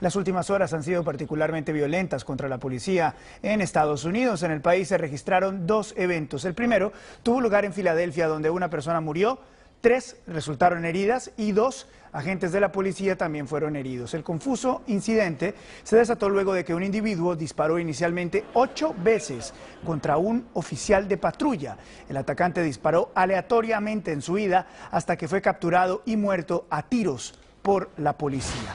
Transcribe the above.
Las últimas horas han sido particularmente violentas contra la policía en Estados Unidos. En el país se registraron dos eventos. El primero tuvo lugar en Filadelfia, donde una persona murió Tres resultaron heridas y dos agentes de la policía también fueron heridos. El confuso incidente se desató luego de que un individuo disparó inicialmente ocho veces contra un oficial de patrulla. El atacante disparó aleatoriamente en su vida hasta que fue capturado y muerto a tiros por la policía.